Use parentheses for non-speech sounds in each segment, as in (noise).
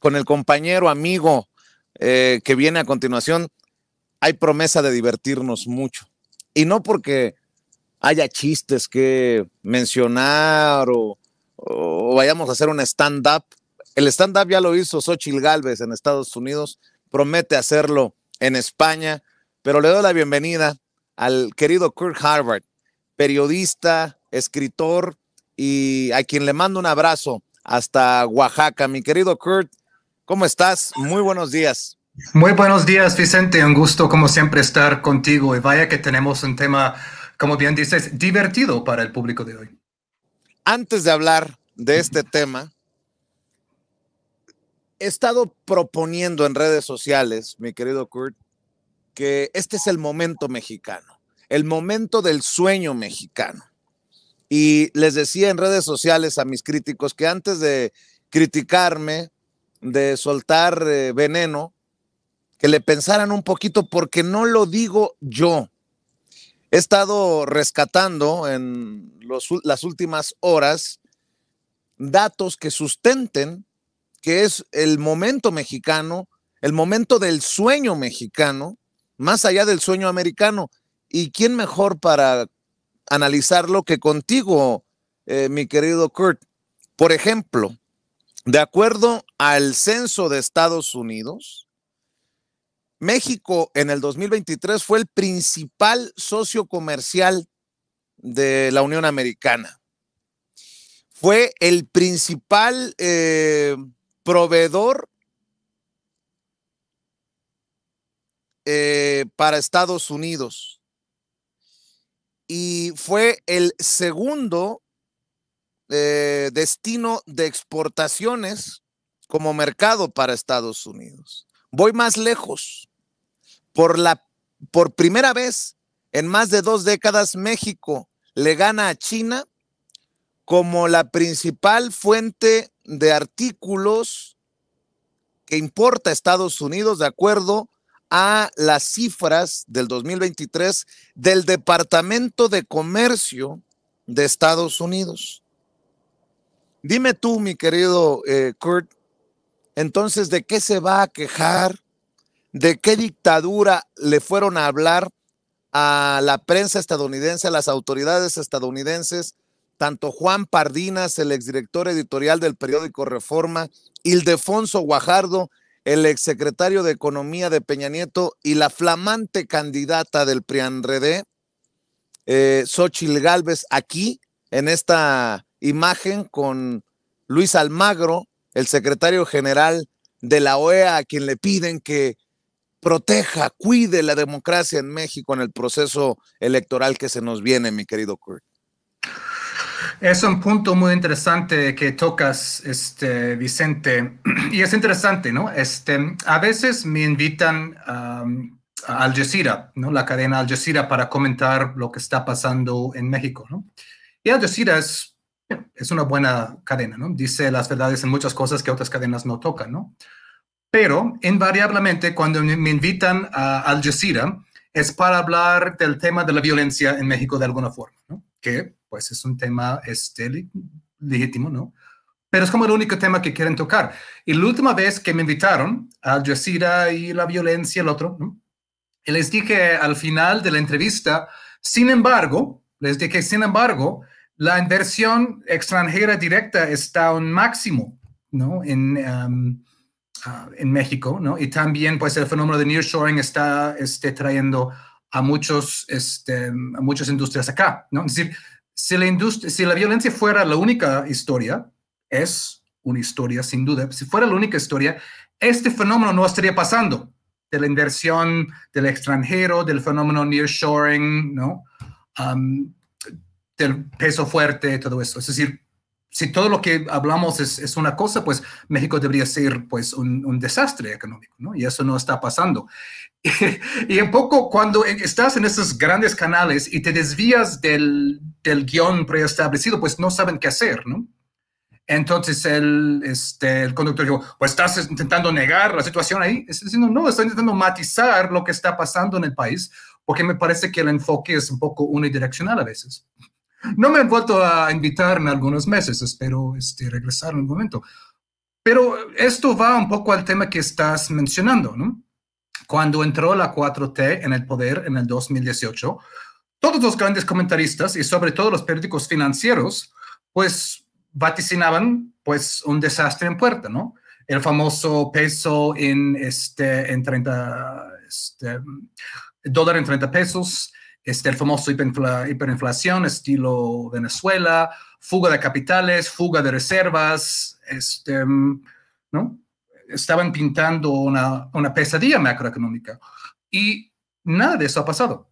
con el compañero, amigo eh, que viene a continuación, hay promesa de divertirnos mucho. Y no porque haya chistes que mencionar o, vayamos a hacer un stand-up. El stand-up ya lo hizo Xochitl Galvez en Estados Unidos, promete hacerlo en España, pero le doy la bienvenida al querido Kurt Harvard, periodista, escritor y a quien le mando un abrazo hasta Oaxaca. Mi querido Kurt, ¿Cómo estás? Muy buenos días. Muy buenos días, Vicente. Un gusto, como siempre, estar contigo. Y vaya que tenemos un tema, como bien dices, divertido para el público de hoy. Antes de hablar de este tema, he estado proponiendo en redes sociales, mi querido Kurt, que este es el momento mexicano, el momento del sueño mexicano. Y les decía en redes sociales a mis críticos que antes de criticarme de soltar eh, veneno, que le pensaran un poquito, porque no lo digo yo. He estado rescatando en los, las últimas horas datos que sustenten que es el momento mexicano, el momento del sueño mexicano, más allá del sueño americano. ¿Y quién mejor para analizarlo que contigo, eh, mi querido Kurt? Por ejemplo, de acuerdo al censo de Estados Unidos, México en el 2023 fue el principal socio comercial de la Unión Americana. Fue el principal eh, proveedor eh, para Estados Unidos y fue el segundo eh, destino de exportaciones como mercado para Estados Unidos. Voy más lejos. Por, la, por primera vez en más de dos décadas, México le gana a China como la principal fuente de artículos que importa a Estados Unidos de acuerdo a las cifras del 2023 del Departamento de Comercio de Estados Unidos. Dime tú, mi querido eh, Kurt, entonces, ¿de qué se va a quejar? ¿De qué dictadura le fueron a hablar a la prensa estadounidense, a las autoridades estadounidenses, tanto Juan Pardinas, el exdirector editorial del periódico Reforma, Ildefonso Guajardo, el exsecretario de Economía de Peña Nieto y la flamante candidata del PRIANRED, eh, Xochil Gálvez, aquí en esta imagen con Luis Almagro, el secretario general de la OEA, a quien le piden que proteja, cuide la democracia en México en el proceso electoral que se nos viene, mi querido Kurt. Es un punto muy interesante que tocas, este, Vicente. (clears throat) Y es interesante, ¿no? Este, a veces me invitan a Al Jazeera, ¿no? La cadena Al Jazeera para comentar lo que está pasando en México, ¿no? Y Al Jazeera es es una buena cadena, ¿no? Dice las verdades en muchas cosas que otras cadenas no tocan, ¿no? Pero invariablemente cuando me invitan a Al Jazeera es para hablar del tema de la violencia en México de alguna forma, ¿no? Que pues es un tema este, legítimo, ¿no? Pero es como el único tema que quieren tocar. Y la última vez que me invitaron a Al Jazeera y la violencia, el otro, les dije al final de la entrevista, sin embargo, les dije, sin embargo, la inversión extranjera directa está a un máximo ¿no? en, um, uh, en México, ¿no? y también pues, el fenómeno de nearshoring está este, trayendo a, muchos, este, a muchas industrias acá. ¿no? Es decir, si la, industria, si la violencia fuera la única historia, es una historia sin duda, si fuera la única historia, este fenómeno no estaría pasando de la inversión del extranjero, del fenómeno nearshoring, ¿no? Um, el peso fuerte, todo eso. Es decir, si todo lo que hablamos es, una cosa, pues México debería ser pues un, desastre económico, ¿no? Y eso no está pasando. (laughs) Y, un poco cuando estás en esos grandes canales y te desvías del, del guión preestablecido, pues no saben qué hacer, ¿no? Entonces el, este, el conductor dijo, pues estás intentando negar la situación ahí. Está diciendo, no, estoy intentando matizar lo que está pasando en el país, porque me parece que el enfoque es un poco unidireccional a veces. No me han vuelto a invitar en algunos meses, espero este, regresar en un momento. Pero esto va un poco al tema que estás mencionando, ¿no? Cuando entró la 4T en el poder en el 2018, todos los grandes comentaristas y sobre todo los periódicos financieros, pues vaticinaban pues un desastre en puerta, ¿no? El famoso peso en, este, en 30, este, dólar en 30 pesos, este, el famoso hiperinflación estilo Venezuela, fuga de capitales, fuga de reservas, este, ¿no? Estaban pintando una, una pesadilla macroeconómica y nada de eso ha pasado,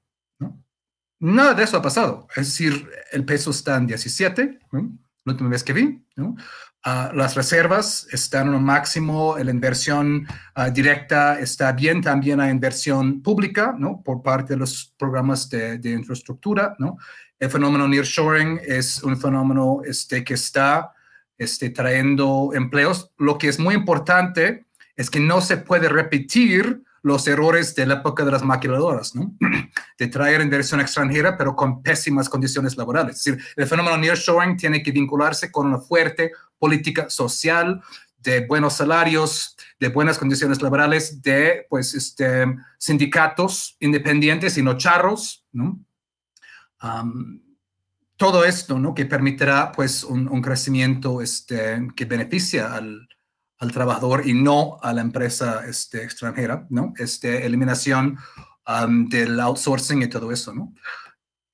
Nada de eso ha pasado. Es decir, el peso está en 17, la última vez que vi, ¿no? Ah, las reservas están en un máximo, la inversión ah, directa está bien, también la inversión pública, ¿no? Por parte de los programas de, infraestructura, ¿no? El fenómeno nearshoring es un fenómeno este, que está este, trayendo empleos. Lo que es muy importante es que no se puede repetir los errores de la época de las maquiladoras, (clears throat) de traer inversión extranjera, pero con pésimas condiciones laborales. Es decir, el fenómeno nearshoring tiene que vincularse con una fuerte política social de buenos salarios, de buenas condiciones laborales, de pues, este, sindicatos independientes y no charros. todo esto ¿no? que permitirá pues, un, un crecimiento este, que beneficia al, al trabajador y no a la empresa este, extranjera, ¿no? Este, eliminación del outsourcing y todo eso, ¿no?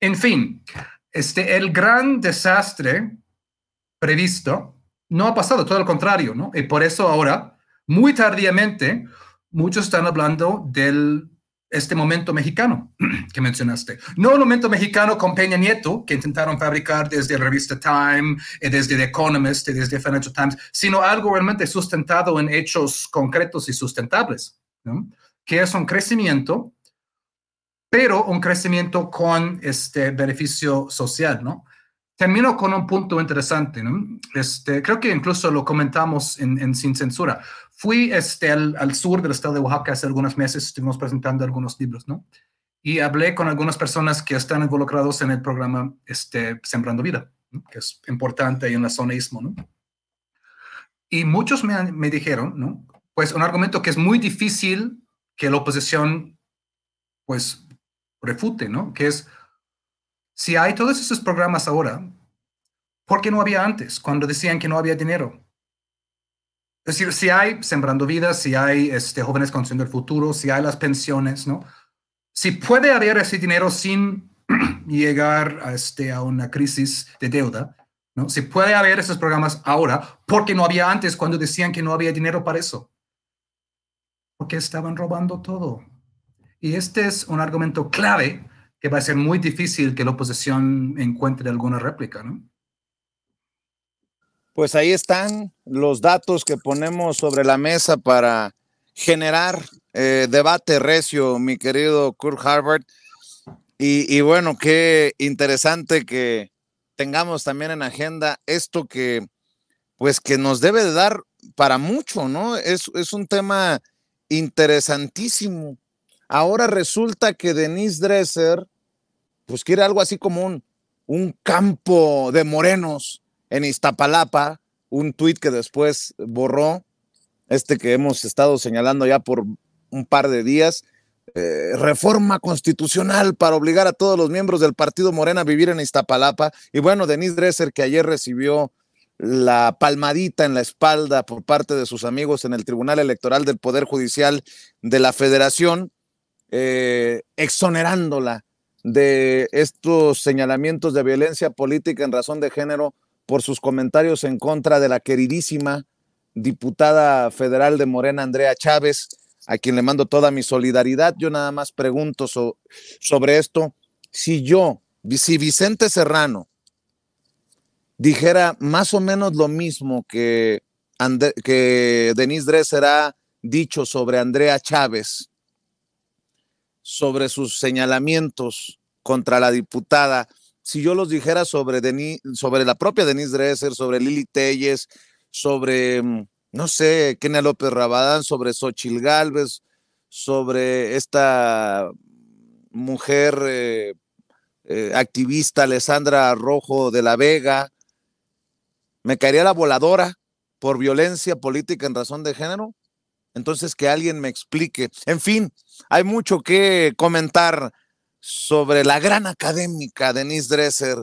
En fin, este, el gran desastre previsto no ha pasado, todo lo contrario, ¿no? Y por eso ahora, muy tardíamente, muchos están hablando del este momento mexicano (clears throat) que mencionaste. No el momento mexicano con Peña Nieto, que intentaron fabricar desde la revista Time, eh, desde The Economist, desde Financial Times, sino algo realmente sustentado en hechos concretos y sustentables, ¿no? que es un crecimiento, pero un crecimiento con este beneficio social, ¿no? Termino con un punto interesante. ¿no? Este, creo que incluso lo comentamos en, Sin Censura. Fui este, al, al, sur del estado de Oaxaca hace algunos meses, estuvimos presentando algunos libros, ¿no? Y hablé con algunas personas que están involucrados en el programa este, Sembrando Vida, ¿no? que es importante ahí en la zona ISMO. ¿no? Y muchos me, me dijeron, ¿no? Pues un argumento que es muy difícil que la oposición, pues, refute, ¿no? Que es, si hay todos esos programas ahora, ¿por qué no había antes cuando decían que no había dinero? Es decir, si hay Sembrando Vida, si hay este, Jóvenes Construyendo el Futuro, si hay las pensiones, ¿no? Si puede haber ese dinero sin (clears throat) llegar este, a, una crisis de deuda, ¿no? Si puede haber esos programas ahora, ¿por qué no había antes cuando decían que no había dinero para eso? Porque estaban robando todo. Y este es un argumento clave que va a ser muy difícil que la oposición encuentre alguna réplica, ¿no? Pues ahí están los datos que ponemos sobre la mesa para generar eh, debate recio, mi querido Kurt Harvard. Y, bueno, qué interesante que tengamos también en agenda esto que, pues, que nos debe de dar para mucho, ¿no? Es, es un tema interesantísimo. Ahora resulta que Denise Dresser pues quiere algo así como un, campo de morenos en Iztapalapa, un tuit que después borró, este que hemos estado señalando ya por un par de días, eh, reforma constitucional para obligar a todos los miembros del Partido Morena a vivir en Iztapalapa. Y bueno, Denis Dresser, que ayer recibió la palmadita en la espalda por parte de sus amigos en el Tribunal Electoral del Poder Judicial de la Federación, eh, exonerándola de estos señalamientos de violencia política en razón de género por sus comentarios en contra de la queridísima diputada federal de Morena, Andrea Chávez, a quien le mando toda mi solidaridad. Yo nada más pregunto sobre esto. Si yo, si Vicente Serrano dijera más o menos lo mismo que, que Denise Dresser ha dicho sobre Andrea Chávez, sobre sus señalamientos contra la diputada, si yo los dijera sobre, sobre la propia Denise Dresser, sobre Lili Telles, sobre, mm, no sé, Kenia López Rabadán, sobre Xochil Gálvez, sobre esta mujer eh, eh, activista Alessandra Rojo de la Vega, me caería la voladora por violencia política en razón de género. Entonces, que alguien me explique. En fin, hay mucho que comentar sobre la gran académica Denise Dresser,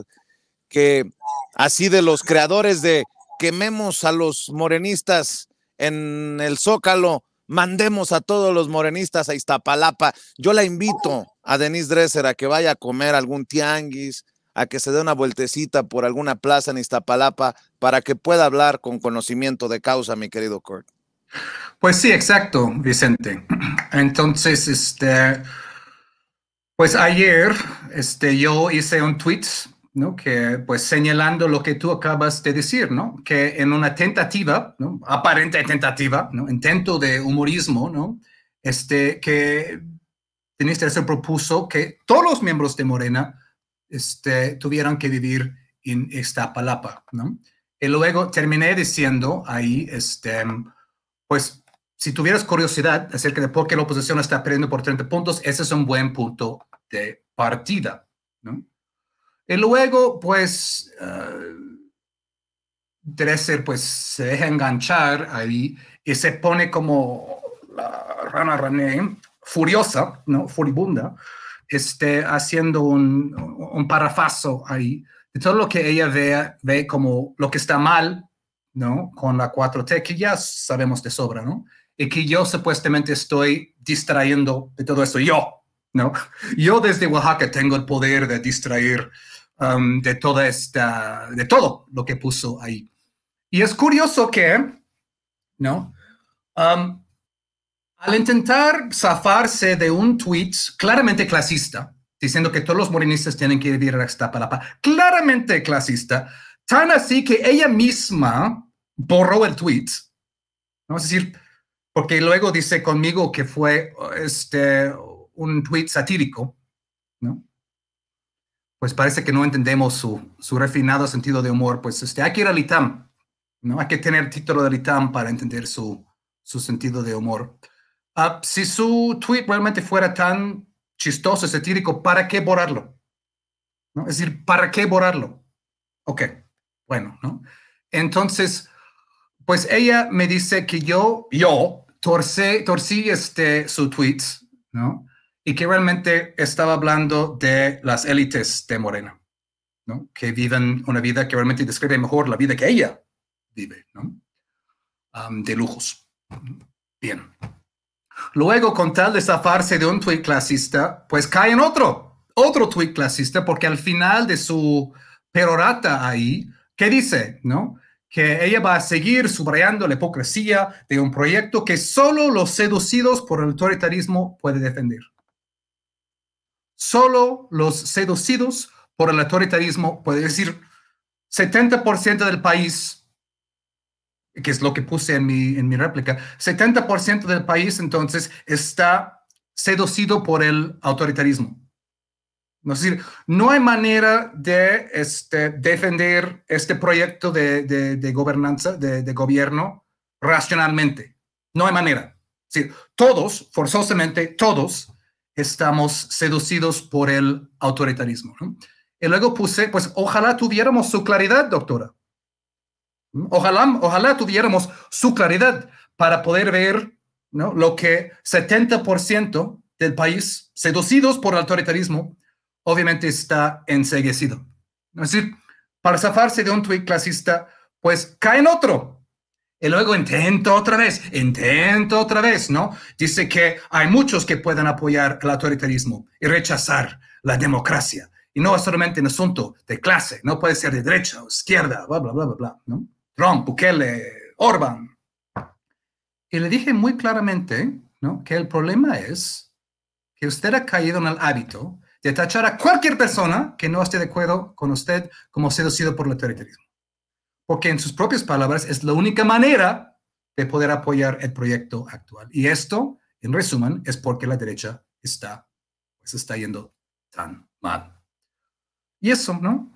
que así de los creadores de quememos a los morenistas en el Zócalo, mandemos a todos los morenistas a Iztapalapa. Yo la invito a Denise Dresser a que vaya a comer algún tianguis, a que se dé una vueltecita por alguna plaza en Iztapalapa para que pueda hablar con conocimiento de causa, mi querido Kurt. Pues sí, exacto, Vicente. Entonces, este, pues ayer este, yo hice un tweet, ¿no? Que, pues señalando lo que tú acabas de decir, ¿no? Que en una tentativa, ¿no? Aparente tentativa, ¿no? Intento de humorismo, ¿no? Este, que Teniste se propuso que todos los miembros de Morena este, tuvieran que vivir en esta ¿no? Y luego terminé diciendo ahí, este, pues si tuvieras curiosidad acerca de por qué la oposición está perdiendo por 30 puntos, ese es un buen punto de partida. Y luego, pues, uh, pues, se deja enganchar ahí y se pone como la rana rané furiosa, ¿no? Furibunda, este, haciendo un, parafaso ahí de todo lo que ella ve, ve como lo que está mal ¿no? Con la 4T, que ya sabemos de sobra, ¿no? Y que yo supuestamente estoy distrayendo de todo eso, yo, ¿no? Yo desde Oaxaca tengo el poder de distraer um, de toda esta, de todo lo que puso ahí. Y es curioso que, ¿no? Um, al intentar zafarse de un tweet claramente clasista, diciendo que todos los morinistas tienen que vivir a Palapa claramente clasista, Tan así que ella misma borró el tweet. ¿no? Es decir, porque luego dice conmigo que fue este, un tweet satírico. ¿no? Pues parece que no entendemos su, su refinado sentido de humor. Pues este, hay que ir al ITAM. ¿no? Hay que tener título del ITAM para entender su, su sentido de humor. Ah, si su tweet realmente fuera tan chistoso, satírico, ¿para qué borrarlo? ¿No? Es decir, ¿para qué borrarlo? Ok bueno, ¿no? Entonces, pues ella me dice que yo, yo, torcí, torcí este, su tweet, ¿no? Y que realmente estaba hablando de las élites de Morena, ¿no? Que viven una vida que realmente describe mejor la vida que ella vive, ¿no? de lujos. Bien. Luego, con tal de zafarse de un tweet clasista, pues cae en otro, otro tweet clasista, porque al final de su perorata ahí, ¿Qué dice, ¿no? que ella va a seguir subrayando la hipocresía de un proyecto que solo los seducidos por el autoritarismo pueden defender. Solo los seducidos por el autoritarismo pueden decir 70% del país, que es lo que puse en mi, en mi réplica, 70% del país entonces está seducido por el autoritarismo decir, no hay manera de este, defender este proyecto de, de gobernanza, de, gobierno, racionalmente. No hay manera. todos, forzosamente, todos estamos seducidos por el autoritarismo. Y luego puse, pues ojalá tuviéramos su claridad, doctora. Ojalá, ojalá tuviéramos su claridad para poder ver ¿no? lo que 70% del país, seducidos por el autoritarismo, obviamente está enseguecido. Es decir, para zafarse de un tweet clasista, pues cae en otro. Y luego intenta otra vez, intenta otra vez, ¿no? Dice que hay muchos que puedan apoyar el autoritarismo y rechazar la democracia. Y no es solamente un asunto de clase, no puede ser de derecha o izquierda, bla, bla, bla, bla, bla, ¿no? Trump, Bukele, Orban. Y le dije muy claramente, ¿no? Que el problema es que usted ha caído en el hábito Detachar a cualquier persona que no esté de acuerdo con usted como seducido por el autoritarismo. Porque en sus propias palabras es la única manera de poder apoyar el proyecto actual. Y esto, en resumen, es porque la derecha está, pues está yendo tan mal. Y eso, ¿no?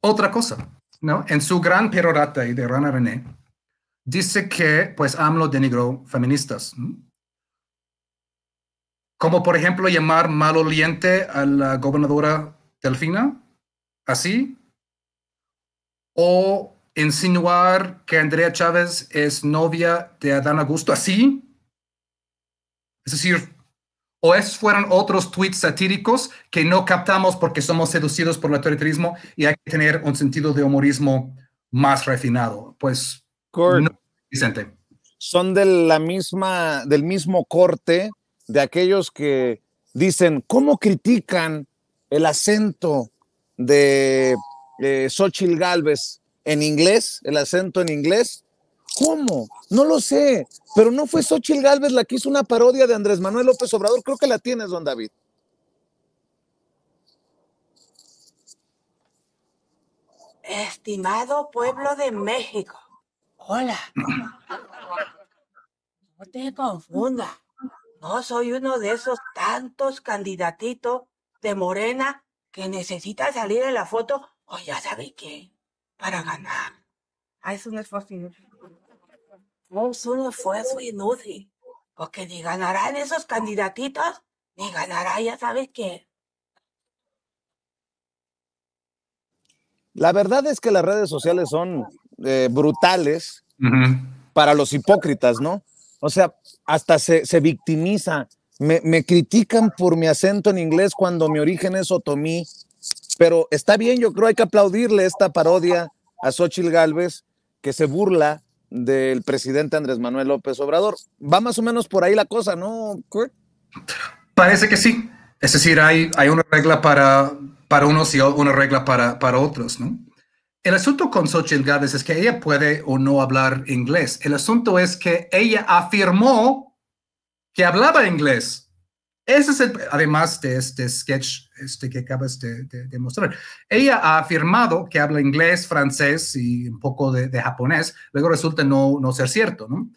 Otra cosa, ¿no? En su gran perorata de Rana René, dice que, pues, AMLO denigró feministas. ¿no? Como por ejemplo llamar maloliente a la gobernadora Delfina, así. O insinuar que Andrea Chávez es novia de Adán Augusto, así. Es decir, o esos fueron otros tweets satíricos que no captamos porque somos seducidos por el autoritarismo y hay que tener un sentido de humorismo más refinado. Pues, Vicente. Son de la misma, del mismo corte de aquellos que dicen, ¿cómo critican el acento de eh, Xochitl Galvez en inglés, el acento en inglés? ¿Cómo? No lo sé, pero no fue Xochitl Galvez la que hizo una parodia de Andrés Manuel López Obrador, creo que la tienes, don David. Estimado pueblo de México, hola. No te confundas. No soy uno de esos tantos candidatitos de Morena que necesita salir en la foto, o ya sabe qué, para ganar. Ah, es un esfuerzo inútil. es un esfuerzo inútil, porque ni ganarán esos candidatitos, ni ganará ya sabes qué. La verdad es que las redes sociales son eh, brutales para los hipócritas, ¿no? O sea, hasta se, victimiza. Me, critican por mi acento en inglés cuando mi origen es otomí. Pero está bien, yo creo hay que aplaudirle esta parodia a Xochitl Galvez que se burla del presidente Andrés Manuel López Obrador. Va más o menos por ahí la cosa, ¿no, Parece que sí. Es decir, hay, hay una regla para, para unos y una regla para, para otros, ¿no? El asunto con Xochitl Gávez es que ella puede o no hablar inglés. El asunto es que ella afirmó que hablaba inglés. Ese es el, además de este sketch este que acabas de, de, mostrar. Ella ha afirmado que habla inglés, francés y un poco de, japonés. Luego resulta no, no ser cierto, ¿no?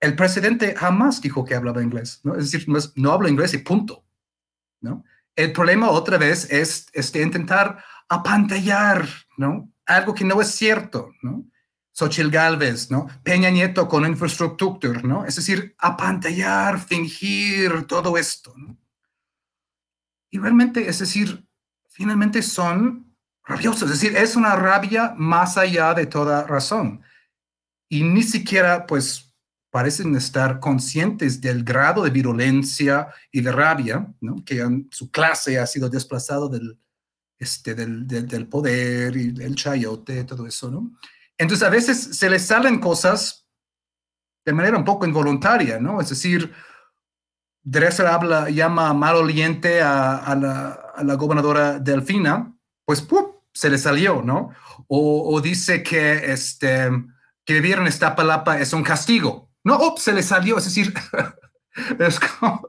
El presidente jamás dijo que hablaba inglés, ¿no? Es decir, no, habla inglés y punto, ¿no? El problema otra vez es, este intentar apantallar, ¿no? Algo que no es cierto, ¿no? Xochitl Galvez, ¿no? Peña Nieto con infraestructura, ¿no? Es decir, apantallar, fingir, todo esto, ¿no? Y realmente, es decir, finalmente son rabiosos, es decir, es una rabia más allá de toda razón. Y ni siquiera, pues, parecen estar conscientes del grado de virulencia y de rabia, ¿no? Que en su clase ha sido desplazado del, este, del, del, poder y el chayote, todo eso, ¿no? Entonces a veces se les salen cosas de manera un poco involuntaria, ¿no? Es decir, Dresser habla, llama maloliente a, a, la, gobernadora Delfina, pues ¡pup! se le salió, ¿no? O, dice que, este, que vieron esta palapa es un castigo. No, ¡op! se le salió, es decir, (laughs) es como,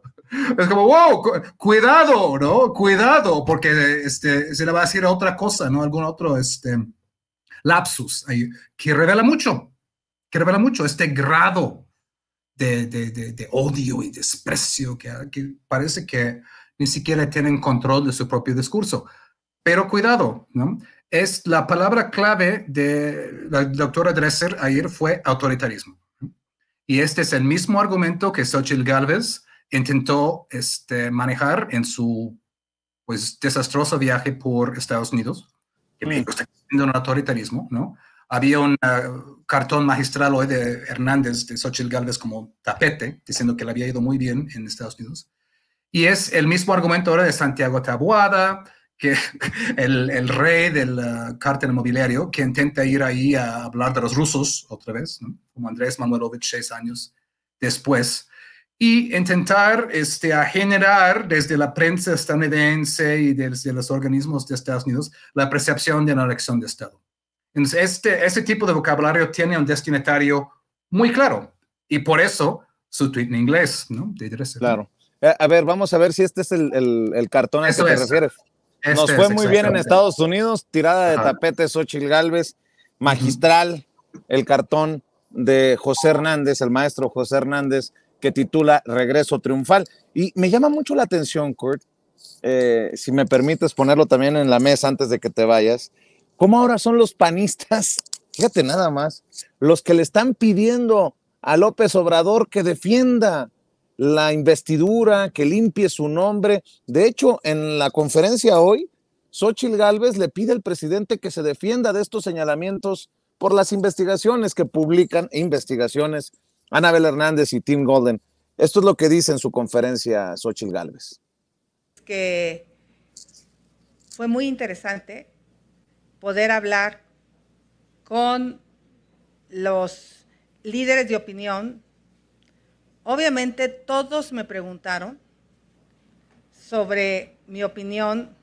es como, wow, cuidado, ¿no? Cuidado, porque este, se le va a decir otra cosa, ¿no? Algún otro este, lapsus ahí, que revela mucho, que revela mucho este grado de, odio y desprecio que, parece que ni siquiera tienen control de su propio discurso. Pero cuidado, ¿no? Es la palabra clave de la doctora Dresser ayer fue autoritarismo. Y este es el mismo argumento que Xochitl Galvez intentó este, manejar en su pues, desastroso viaje por Estados Unidos, que está siendo un autoritarismo, ¿no? Había un ah, cartón magistral hoy de Hernández, de Xochitl Galvez, como tapete, diciendo que le había ido muy bien en Estados Unidos. Y es el mismo argumento ahora de Santiago Tabuada, que (laughs) el, rey del cártel inmobiliario, que intenta ir ahí a hablar de los rusos otra vez, como Andrés Manuelovich seis años después y intentar este, a generar desde la prensa estadounidense y desde los organismos de Estados Unidos la percepción de una elección de Estado. Entonces, este, este, tipo de vocabulario tiene un destinatario muy claro y por eso su tweet en inglés, ¿no? claro. Eh, a ver, vamos a ver si este es el, el, el cartón al que te refieres. Este Nos fue muy bien en Estados Unidos, tirada de tapetes tapete Xochitl Galvez, magistral, el cartón de José Hernández, el maestro José Hernández, que titula Regreso Triunfal. Y me llama mucho la atención, Kurt, eh, si me permites ponerlo también en la mesa antes de que te vayas, cómo ahora son los panistas, fíjate nada más, los que le están pidiendo a López Obrador que defienda la investidura, que limpie su nombre. De hecho, en la conferencia hoy, Xochil Gálvez le pide al presidente que se defienda de estos señalamientos por las investigaciones que publican, investigaciones Anabel Hernández y Tim Golden. Esto es lo que dice en su conferencia Xochitl Galvez. Que fue muy interesante poder hablar con los líderes de opinión. Obviamente todos me preguntaron sobre mi opinión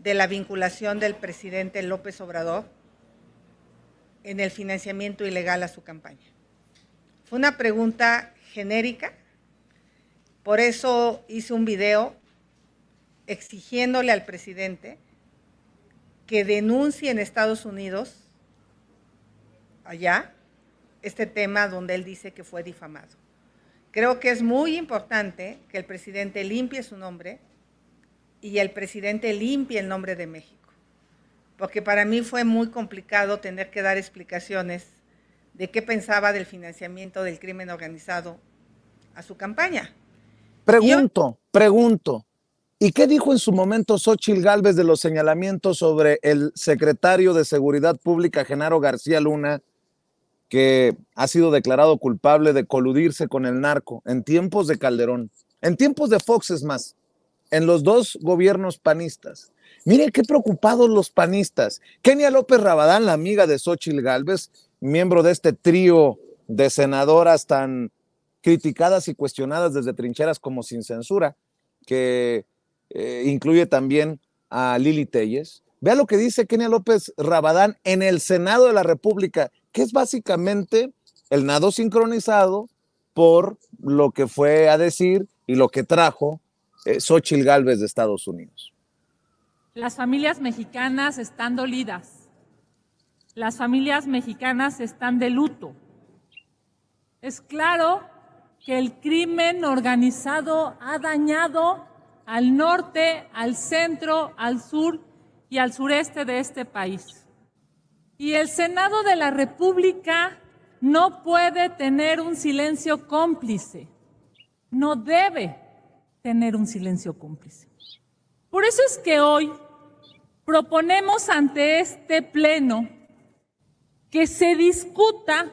de la vinculación del presidente López Obrador en el financiamiento ilegal a su campaña. Fue una pregunta genérica, por eso hice un video exigiéndole al presidente que denuncie en Estados Unidos, allá, este tema donde él dice que fue difamado. Creo que es muy importante que el presidente limpie su nombre y el presidente limpie el nombre de México, porque para mí fue muy complicado tener que dar explicaciones de qué pensaba del financiamiento del crimen organizado a su campaña. Pregunto, pregunto. ¿Y qué dijo en su momento Xochitl Gálvez de los señalamientos sobre el secretario de Seguridad Pública, Genaro García Luna, que ha sido declarado culpable de coludirse con el narco en tiempos de Calderón, en tiempos de Fox es más, en los dos gobiernos panistas? Miren qué preocupados los panistas. Kenia López Rabadán, la amiga de Xochitl Gálvez, miembro de este trío de senadoras tan criticadas y cuestionadas desde trincheras como sin censura, que eh, incluye también a Lili Telles. Vea lo que dice Kenia López Rabadán en el Senado de la República, que es básicamente el nado sincronizado por lo que fue a decir y lo que trajo eh, Xochitl Gálvez de Estados Unidos. Las familias mexicanas están dolidas las familias mexicanas están de luto. Es claro que el crimen organizado ha dañado al norte, al centro, al sur y al sureste de este país. Y el Senado de la República no puede tener un silencio cómplice, no debe tener un silencio cómplice. Por eso es que hoy proponemos ante este Pleno que se discuta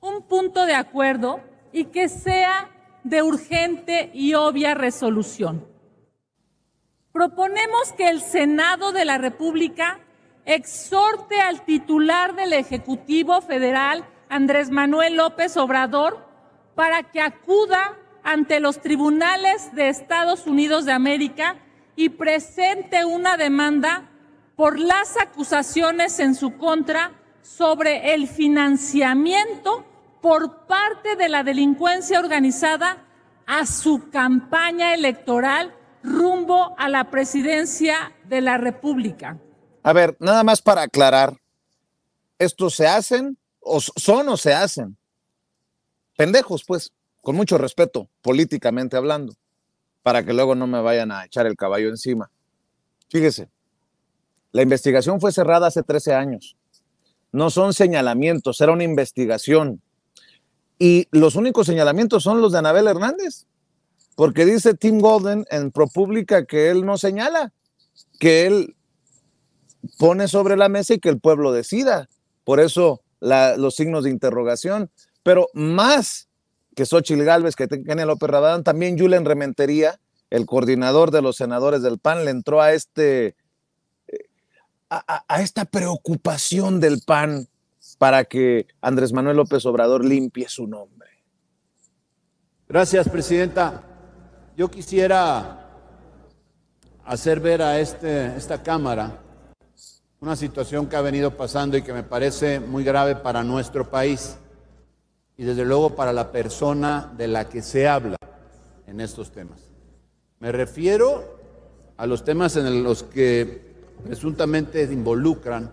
un punto de acuerdo y que sea de urgente y obvia resolución. Proponemos que el Senado de la República exhorte al titular del Ejecutivo Federal, Andrés Manuel López Obrador, para que acuda ante los tribunales de Estados Unidos de América y presente una demanda por las acusaciones en su contra sobre el financiamiento por parte de la delincuencia organizada a su campaña electoral rumbo a la presidencia de la República. A ver, nada más para aclarar, ¿estos se hacen o son o se hacen? Pendejos, pues, con mucho respeto, políticamente hablando, para que luego no me vayan a echar el caballo encima. Fíjese, la investigación fue cerrada hace 13 años no son señalamientos, era una investigación. Y los únicos señalamientos son los de Anabel Hernández, porque dice Tim Golden en ProPublica que él no señala, que él pone sobre la mesa y que el pueblo decida. Por eso los signos de interrogación. Pero más que Xochitl Galvez, que tiene López Rabadán, también Julen Rementería, el coordinador de los senadores del PAN, le entró a este a, esta preocupación del PAN para que Andrés Manuel López Obrador limpie su nombre? Gracias, presidenta. Yo quisiera hacer ver a este, esta Cámara una situación que ha venido pasando y que me parece muy grave para nuestro país y desde luego para la persona de la que se habla en estos temas. Me refiero a los temas en los que presuntamente involucran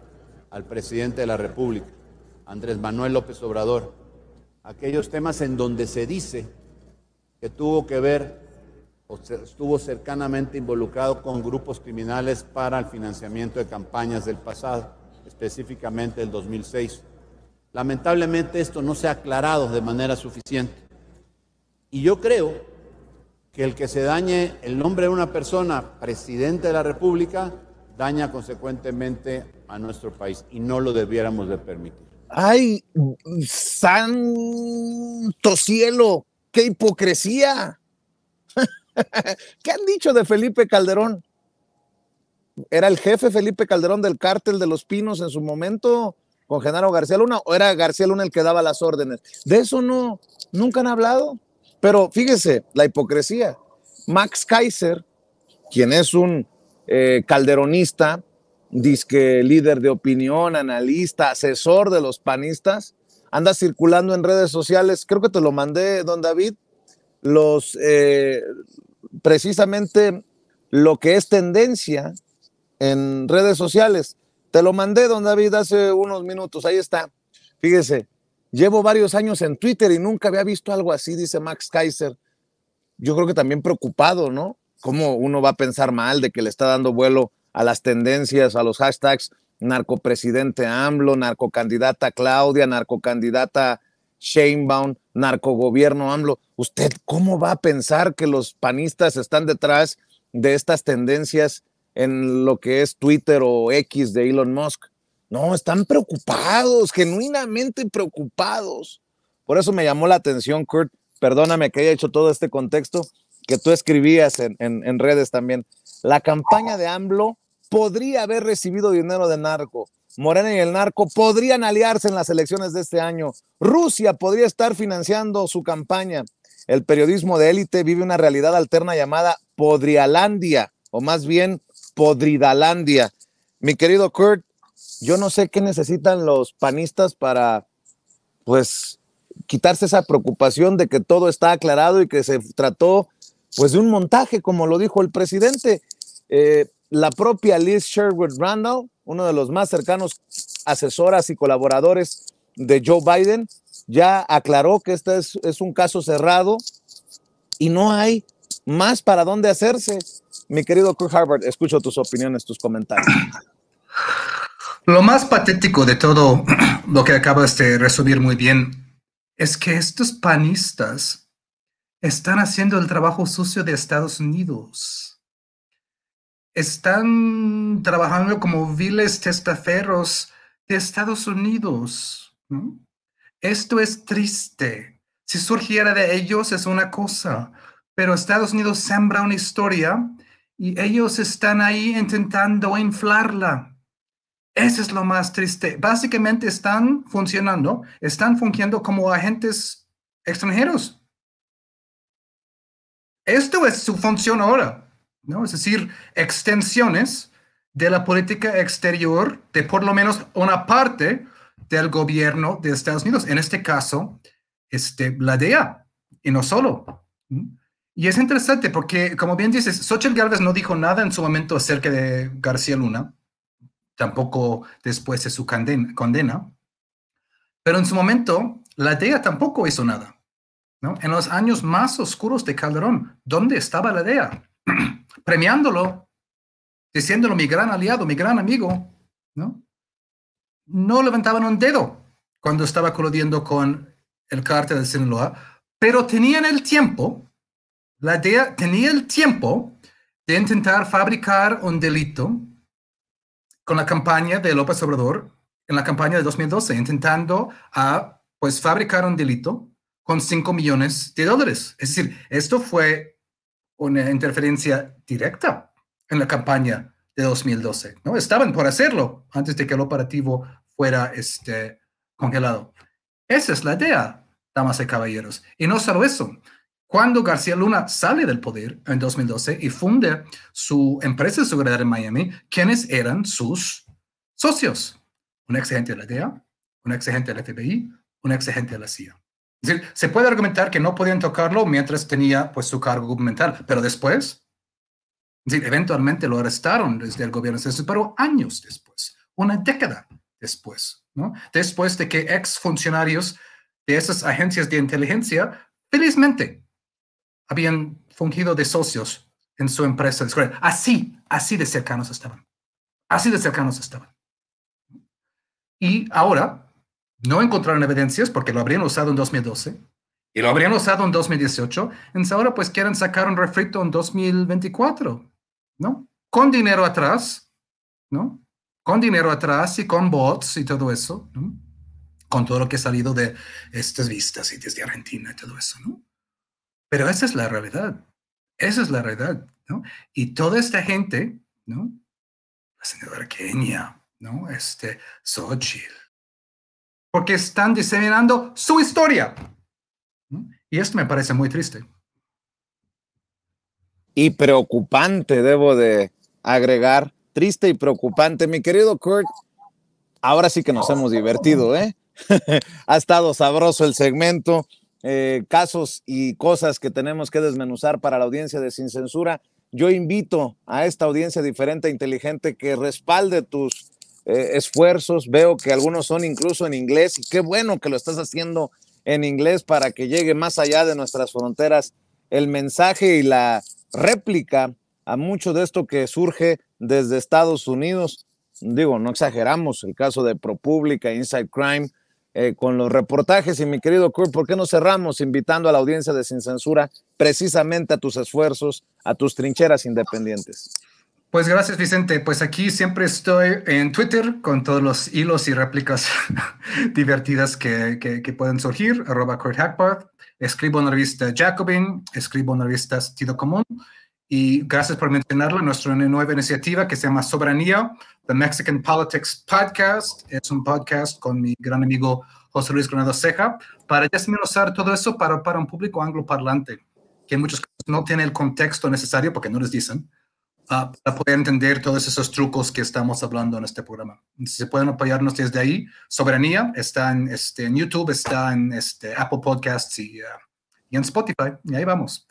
al presidente de la República, Andrés Manuel López Obrador, aquellos temas en donde se dice que tuvo que ver o estuvo cercanamente involucrado con grupos criminales para el financiamiento de campañas del pasado, específicamente el 2006. Lamentablemente esto no se ha aclarado de manera suficiente. Y yo creo que el que se dañe el nombre de una persona, presidente de la República, daña consecuentemente a nuestro país y no lo debiéramos de permitir. ¡Ay, santo cielo! ¡Qué hipocresía! (laughs) ¿Qué han dicho de Felipe Calderón? ¿Era el jefe Felipe Calderón del cártel de los Pinos en su momento con Genaro García Luna o era García Luna el que daba las órdenes? De eso no, nunca han hablado. Pero fíjese, la hipocresía. Max Kaiser, quien es un eh, calderonista, disque líder de opinión, analista, asesor de los panistas, anda circulando en redes sociales, creo que te lo mandé, don David, los, eh, precisamente lo que es tendencia en redes sociales. Te lo mandé, don David, hace unos minutos, ahí está. Fíjese, llevo varios años en Twitter y nunca había visto algo así, dice Max Kaiser. Yo creo que también preocupado, ¿no? ¿cómo uno va a pensar mal de que le está dando vuelo a las tendencias, a los hashtags narcopresidente AMLO, narcocandidata Claudia, narcocandidata Sheinbaum, narcogobierno AMLO? ¿Usted cómo va a pensar que los panistas están detrás de estas tendencias en lo que es Twitter o X de Elon Musk? No, están preocupados, genuinamente preocupados. Por eso me llamó la atención, Kurt. Perdóname que haya hecho todo este contexto, que tú escribías en, redes también. La campaña de AMLO podría haber recibido dinero de narco. Morena y el narco podrían aliarse en las elecciones de este año. Rusia podría estar financiando su campaña. El periodismo de élite vive una realidad alterna llamada Podrialandia, o más bien Podridalandia. Mi querido Kurt, yo no sé qué necesitan los panistas para, pues, quitarse esa preocupación de que todo está aclarado y que se trató pues de un montaje, como lo dijo el presidente. Eh, la propia Liz Sherwood Randall, uno de los más cercanos asesoras y colaboradores de Joe Biden, ya aclaró que este es, un caso cerrado y no hay más para dónde hacerse. Mi querido Kurt Harvard, escucho tus opiniones, tus comentarios. Lo más patético de todo lo que acabas de resumir muy bien es que estos panistas están haciendo el trabajo sucio de Estados Unidos. Están trabajando como viles testaferros de Estados Unidos. Esto es triste. Si surgiera de ellos es una cosa, pero Estados Unidos sembra una historia y ellos están ahí intentando inflarla. Eso es lo más triste. Básicamente están funcionando, están fungiendo como agentes extranjeros. Esto es su función ahora, ¿no? Es decir, extensiones de la política exterior de por lo menos una parte del gobierno de Estados Unidos, en este caso, este, la DEA, y no solo. Y es interesante porque, como bien dices, Xochitl Gálvez no dijo nada en su momento acerca de García Luna, tampoco después de su condena, pero en su momento la DEA tampoco hizo nada. En los años más oscuros de Calderón, ¿dónde estaba la DEA? (clears throat) Premiándolo, diciéndolo mi gran aliado, mi gran amigo, ¿no? levantaban un dedo cuando estaba coludiendo con el cártel de Sinaloa, pero tenían el tiempo, la DEA tenía el tiempo de intentar fabricar un delito con la campaña de López Obrador en la campaña de 2012, intentando a, ah, pues, fabricar un delito con 5 millones de dólares. Es decir, esto fue una interferencia directa en la campaña de 2012. ¿no? Estaban por hacerlo antes de que el operativo fuera este, congelado. Esa es la idea, damas y caballeros. Y no solo eso, cuando García Luna sale del poder en 2012 y funde su empresa de seguridad en Miami, ¿quiénes eran sus socios? Un ex agente de la DEA, un ex de del FBI, un ex agente de la CIA se puede argumentar que no podían tocarlo mientras tenía pues su cargo gubernamental, pero después, eventualmente lo arrestaron desde el gobierno de pero años después, una década después, ¿no? Después de que ex funcionarios de esas agencias de inteligencia, felizmente, habían fungido de socios en su empresa. Así, así de cercanos estaban. Así de cercanos estaban. Y ahora, no encontraron evidencias porque lo habrían usado en 2012 y lo habrían usado en 2018. Entonces ahora pues quieren sacar un refrito en 2024, ¿no? Con dinero atrás, ¿no? Con dinero atrás y con bots y todo eso, ¿no? Con todo lo que ha salido de estas vistas y desde Argentina y todo eso, ¿no? Pero esa es la realidad. Esa es la realidad, ¿no? Y toda esta gente, ¿no? La señora Kenia, ¿no? Este, Xochitl, porque están diseminando su historia. Y esto me parece muy triste. Y preocupante, debo de agregar, triste y preocupante. Mi querido Kurt, ahora sí que nos hemos divertido, ¿eh? (laughs) ha estado sabroso el segmento, eh, casos y cosas que tenemos que desmenuzar para la audiencia de Sin Censura. Yo invito a esta audiencia diferente e inteligente que respalde tus eh, esfuerzos, veo que algunos son incluso en inglés y qué bueno que lo estás haciendo en inglés para que llegue más allá de nuestras fronteras el mensaje y la réplica a mucho de esto que surge desde Estados Unidos. Digo, no exageramos el caso de ProPublica, Inside Crime, eh, con los reportajes. Y mi querido Kurt, ¿por qué no cerramos invitando a la audiencia de Sin Censura precisamente a tus esfuerzos, a tus trincheras independientes? Pues gracias, Vicente. Pues aquí siempre estoy en Twitter con todos los hilos y réplicas (laughs) divertidas que, que, pueden surgir. Arroba Escribo en la revista Jacobin, escribo en la revista Sentido Común. Y gracias por mencionarlo. Nuestra nueva iniciativa que se llama Soberanía, The Mexican Politics Podcast. Es un podcast con mi gran amigo José Luis Granado Ceja para desmenuzar todo eso para, para un público angloparlante que en muchos casos no tiene el contexto necesario porque no les dicen Ah, para poder entender todos esos trucos que estamos hablando en este programa. Se pueden apoyarnos desde ahí. Soberanía está en, este, YouTube, está en este, Apple Podcasts ah, y, en Spotify. Y ahí vamos,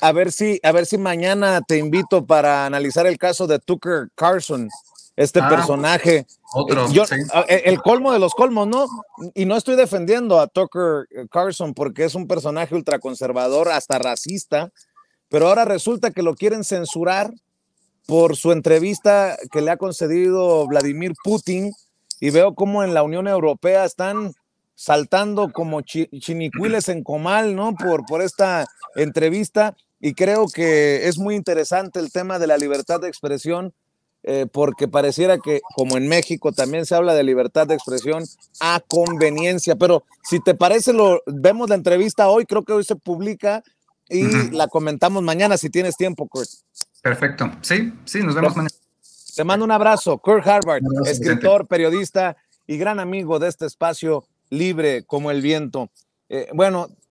A, ver si, a ver si mañana te invito para analizar el caso de Tucker Carson, este ah, personaje. Otro, e, El colmo de los colmos, ¿no? Y no estoy defendiendo a Tucker eh, Carlson porque es un personaje ultraconservador, hasta racista, pero ahora resulta que lo quieren censurar por su entrevista que le ha concedido Vladimir Putin y veo cómo en la Unión Europea están saltando como chiniquiles chinicuiles en comal, ¿no? Por, por esta entrevista y creo que es muy interesante el tema de la libertad de expresión. Eh, porque pareciera que, como en México, también se habla de libertad de expresión a conveniencia. Pero si te parece, lo vemos la entrevista hoy, creo que hoy se publica y la comentamos mañana si tienes tiempo, Kurt. Perfecto. Sí, sí, nos vemos mañana. Te mando un abrazo, Kurt Harvard, escritor, periodista y gran amigo de este espacio libre como el viento. Eh, bueno,